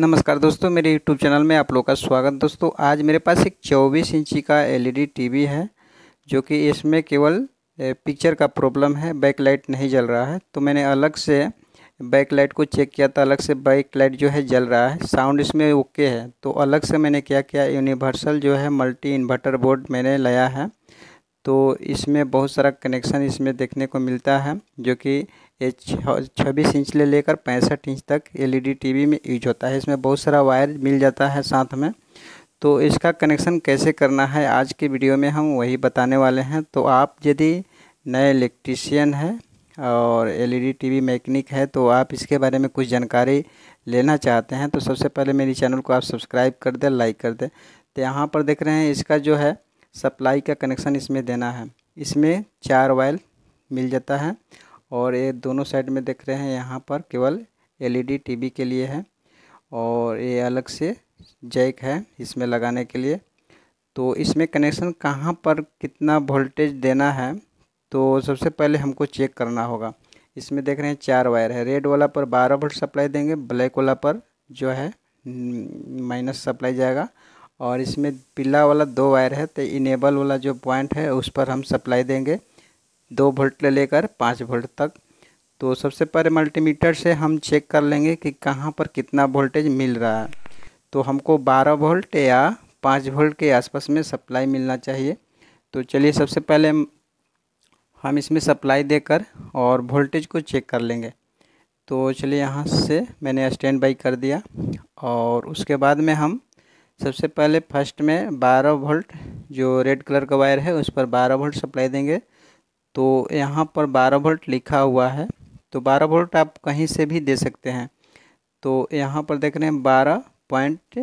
नमस्कार दोस्तों मेरे YouTube चैनल में आप लोग का स्वागत दोस्तों आज मेरे पास एक 24 इंची का एलईडी टीवी e है जो कि इसमें केवल पिक्चर का प्रॉब्लम है बैक लाइट नहीं जल रहा है तो मैंने अलग से बैक लाइट को चेक किया था अलग से बैक लाइट जो है जल रहा है साउंड इसमें ओके है तो अलग से मैंने क्या किया यूनिवर्सल जो है मल्टी इन्वर्टर बोर्ड मैंने लाया है तो इसमें बहुत सारा कनेक्शन इसमें देखने को मिलता है जो कि ये छब्बीस इंच ले लेकर पैंसठ इंच तक एलईडी टीवी e में यूज होता है इसमें बहुत सारा वायर मिल जाता है साथ में तो इसका कनेक्शन कैसे करना है आज के वीडियो में हम वही बताने वाले हैं तो आप यदि नए इलेक्ट्रीशियन हैं और एलईडी टीवी मैकेनिक है तो आप इसके बारे में कुछ जानकारी लेना चाहते हैं तो सबसे पहले मेरे चैनल को आप सब्सक्राइब कर दें लाइक कर दें तो यहाँ पर देख रहे हैं इसका जो है सप्लाई का कनेक्शन इसमें देना है इसमें चार वायल मिल जाता है और ये दोनों साइड में देख रहे हैं यहाँ पर केवल एलईडी टीवी के लिए है और ये अलग से जैक है इसमें लगाने के लिए तो इसमें कनेक्शन कहाँ पर कितना वोल्टेज देना है तो सबसे पहले हमको चेक करना होगा इसमें देख रहे हैं चार वायर है रेड वाला पर बारह वोल्ट सप्लाई देंगे ब्लैक वाला पर जो है माइनस सप्लाई जाएगा और इसमें पीला वाला दो वायर है तो इनेबल वाला जो पॉइंट है उस पर हम सप्लाई देंगे दो वोल्ट ले लेकर पाँच वोल्ट तक तो सबसे पहले मल्टीमीटर से हम चेक कर लेंगे कि कहाँ पर कितना वोल्टेज मिल रहा है तो हमको 12 वोल्ट या 5 वोल्ट के आसपास में सप्लाई मिलना चाहिए तो चलिए सबसे पहले हम इसमें सप्लाई देकर और वोल्टेज को चेक कर लेंगे तो चलिए यहाँ से मैंने स्टैंड बाई कर दिया और उसके बाद में हम सबसे पहले फर्स्ट में 12 वोल्ट जो रेड कलर का वायर है उस पर 12 वोल्ट सप्लाई देंगे तो यहाँ पर 12 वोल्ट लिखा हुआ है तो 12 वोल्ट आप कहीं से भी दे सकते हैं तो यहाँ पर देख रहे हैं बारह पॉइंट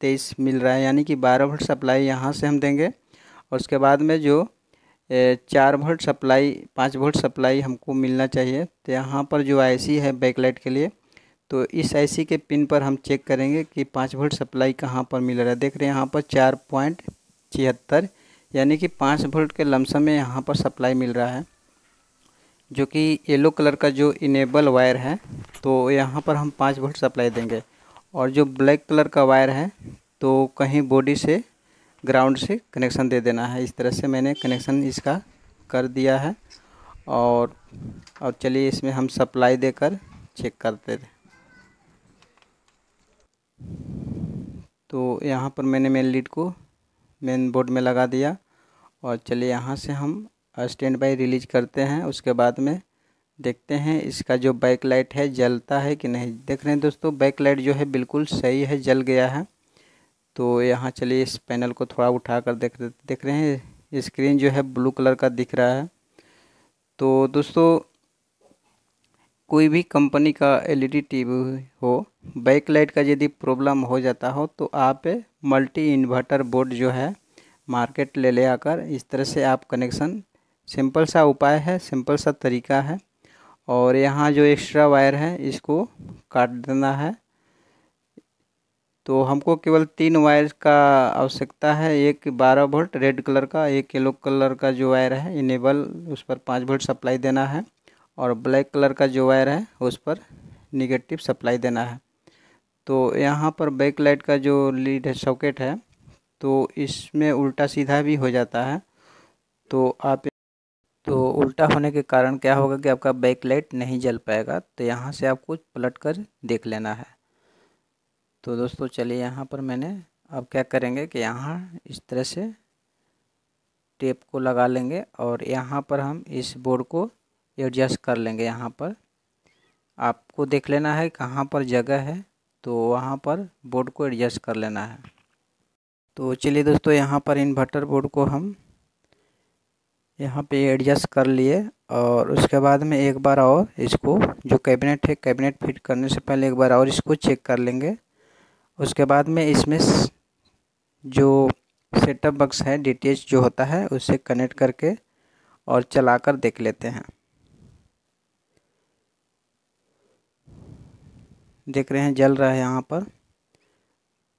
तेईस मिल रहा है यानी कि बारह वोल्ट सप्लाई यहाँ से हम देंगे और उसके बाद में जो चार वोल्ट सप्लाई पाँच वोल्ट सप्लाई हमको मिलना चाहिए तो यहाँ पर जो आईसी है बैकलाइट के लिए तो इस आईसी के पिन पर हम चेक करेंगे कि पाँच वोल्ट सप्लाई कहाँ पर मिल रहा है देख रहे हैं यहाँ पर चार पॉइंट छिहत्तर यानी कि पाँच वोल्ट के लमसम में यहाँ पर सप्लाई मिल रहा है जो कि येलो कलर का जो इनेबल वायर है तो यहाँ पर हम पाँच वोल्ट सप्लाई देंगे और जो ब्लैक कलर का वायर है तो कहीं बॉडी से ग्राउंड से कनेक्शन दे देना है इस तरह से मैंने कनेक्शन इसका कर दिया है और और चलिए इसमें हम सप्लाई देकर चेक करते थे तो यहाँ पर मैंने मेन लीड को मेन बोर्ड में लगा दिया और चलिए यहाँ से हम स्टैंड बाई रिलीज करते हैं उसके बाद में देखते हैं इसका जो बैक लाइट है जलता है कि नहीं देख रहे हैं दोस्तों बैक लाइट जो है बिल्कुल सही है जल गया है तो यहाँ चलिए इस पैनल को थोड़ा उठा कर देख देख रहे हैं स्क्रीन जो है ब्लू कलर का दिख रहा है तो दोस्तों कोई भी कंपनी का एलईडी टीवी हो बैक लाइट का यदि प्रॉब्लम हो जाता हो तो आप मल्टी इन्वर्टर बोर्ड जो है मार्केट ले ले आकर इस तरह से आप कनेक्शन सिंपल सा उपाय है सिंपल सा तरीका है और यहाँ जो एक्स्ट्रा वायर है इसको काट देना है तो हमको केवल तीन वायर का आवश्यकता है एक बारह वोल्ट रेड कलर का एक येलो कलर का जो वायर है इनेबल उस पर पाँच वोल्ट सप्लाई देना है और ब्लैक कलर का जो वायर है उस पर निगेटिव सप्लाई देना है तो यहाँ पर बैक लाइट का जो लीड है सॉकेट है तो इसमें उल्टा सीधा भी हो जाता है तो आप तो उल्टा होने के कारण क्या होगा कि आपका बैक लाइट नहीं जल पाएगा तो यहाँ से आपको पलट कर देख लेना है तो दोस्तों चलिए यहाँ पर मैंने अब क्या करेंगे कि यहाँ इस तरह से टेप को लगा लेंगे और यहाँ पर हम इस बोर्ड को एडजस्ट कर लेंगे यहाँ पर आपको देख लेना है कहाँ पर जगह है तो वहाँ पर बोर्ड को एडजस्ट कर लेना है तो चलिए दोस्तों यहाँ पर इन्वर्टर बोर्ड को हम यहाँ पे एडजस्ट कर लिए और उसके बाद में एक बार और इसको जो कैबिनेट है कैबिनेट फिट करने से पहले एक बार और इसको चेक कर लेंगे उसके बाद में इसमें जो सेटअप बक्स है डी जो होता है उसे कनेक्ट करके और चलाकर देख लेते हैं देख रहे हैं जल रहा है यहाँ पर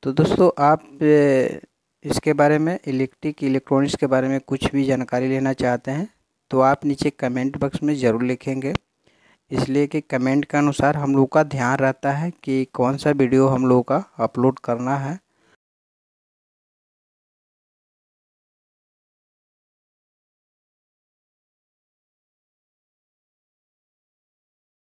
तो दोस्तों आप इसके बारे में इलेक्ट्रिक इलेक्ट्रॉनिक्स के बारे में कुछ भी जानकारी लेना चाहते हैं तो आप नीचे कमेंट बक्स में ज़रूर लिखेंगे इसलिए कि कमेंट के अनुसार हम लोग का ध्यान रहता है कि कौन सा वीडियो हम लोग का अपलोड करना है